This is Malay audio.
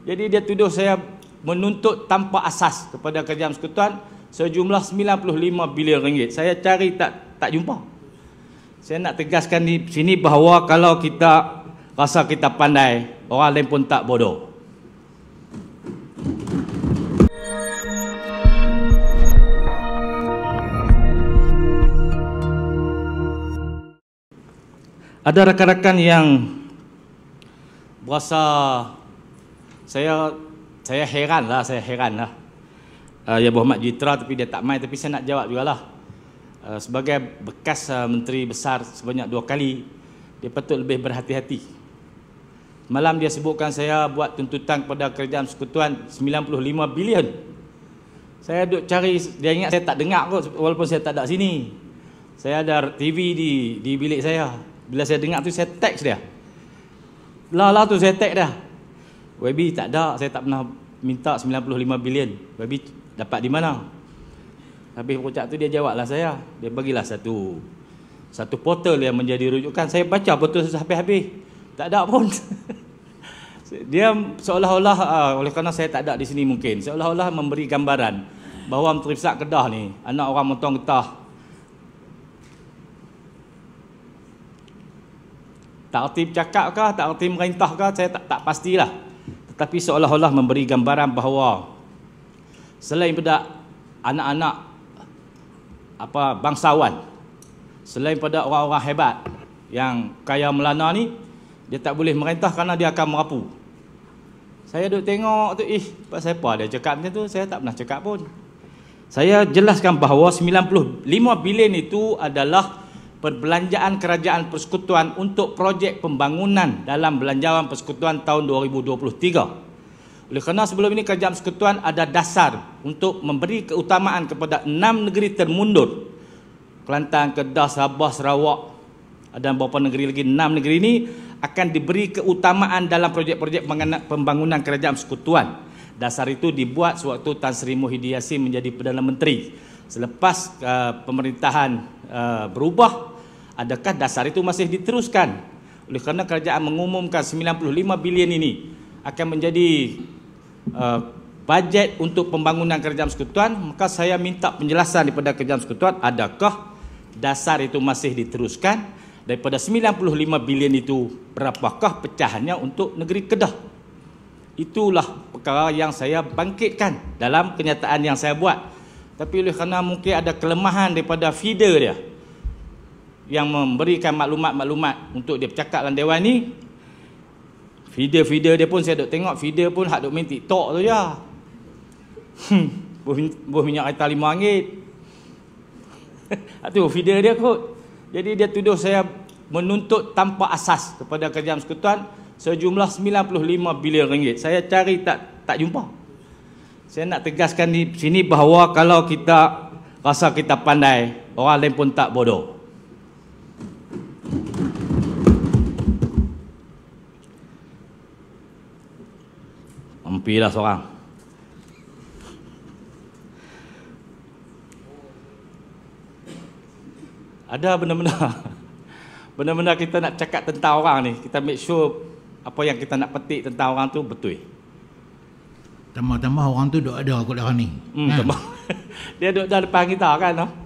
Jadi dia tuduh saya menuntut tanpa asas kepada kerajaan sekutuan sejumlah 95 bilion ringgit. Saya cari tak tak jumpa. Saya nak tegaskan di sini bahawa kalau kita rasa kita pandai, orang lain pun tak bodoh. Ada rakan-rakan yang berasa saya saya heran lah, saya heran lah. Uh, ya Muhammad Jitra tapi dia tak mai tapi saya nak jawab jugalah. Uh, sebagai bekas uh, menteri besar sebanyak dua kali, dia patut lebih berhati-hati. Malam dia sebutkan saya buat tuntutan kepada kerajaan sekutuan 95 bilion. Saya duk cari, dia ingat saya tak dengar kot walaupun saya tak ada sini. Saya ada TV di di bilik saya. Bila saya dengar tu saya teks dia. Lah lah tu saya teks dia. YB tak ada, saya tak pernah minta 95 bilion. YB dapat di mana? Habis pengucap tu dia jawablah saya. Dia bagilah satu satu portal yang menjadi rujukan. Saya baca portal saya habis-habis. Tak ada pun. dia seolah-olah ah, oleh kerana saya tak ada di sini mungkin. Seolah-olah memberi gambaran bahawa Menteri Pesat Kedah ni anak orang Montong Getah Tak erti bercakap kah? Tak erti merintah kah? Saya tak, tak pastilah tapi seolah-olah memberi gambaran bahawa selain pada anak-anak apa bangsawan selain pada orang-orang hebat yang kaya melana ni dia tak boleh merintah kerana dia akan merapu saya duduk tengok tu ih pak siapa dia cakap macam tu saya tak pernah cakap pun saya jelaskan bahawa 95 bilion itu adalah perbelanjaan kerajaan persekutuan untuk projek pembangunan dalam belanjawan persekutuan tahun 2023. Oleh kerana sebelum ini kerajaan persekutuan ada dasar untuk memberi keutamaan kepada enam negeri termundur. Kelantan, Kedah, Sabah, Sarawak dan beberapa negeri lagi. Enam negeri ini akan diberi keutamaan dalam projek-projek pembangunan kerajaan persekutuan. Dasar itu dibuat sewaktu Tan Sri Muhyiddin Yassin menjadi Perdana Menteri. Selepas uh, pemerintahan uh, berubah, adakah dasar itu masih diteruskan oleh kerana kerajaan mengumumkan 95 bilion ini akan menjadi uh, bajet untuk pembangunan kerajaan sekutuan maka saya minta penjelasan daripada kerajaan sekutuan adakah dasar itu masih diteruskan daripada 95 bilion itu berapakah pecahannya untuk negeri Kedah itulah perkara yang saya bangkitkan dalam kenyataan yang saya buat tapi oleh kerana mungkin ada kelemahan daripada feeder dia yang memberikan maklumat-maklumat untuk dia bercakap dalam dewan ni video-video dia pun saya dok tengok video pun hak dok main TikTok tu je. Hmm, buah minyak kereta lima ringgit. Itu feeder dia kot. Jadi dia tuduh saya menuntut tanpa asas kepada kerajaan sekutuan sejumlah 95 bilion ringgit. Saya cari tak tak jumpa. Saya nak tegaskan di sini bahawa kalau kita rasa kita pandai, orang lain pun tak bodoh. Empi lah seorang. Ada benda-benda. Benda-benda kita nak cakap tentang orang ni. Kita make sure apa yang kita nak petik tentang orang tu betul. Tambah-tambah orang tu duduk ada aku dah ni. Hmm, kan? Dia duduk dah depan kita kan. Oh?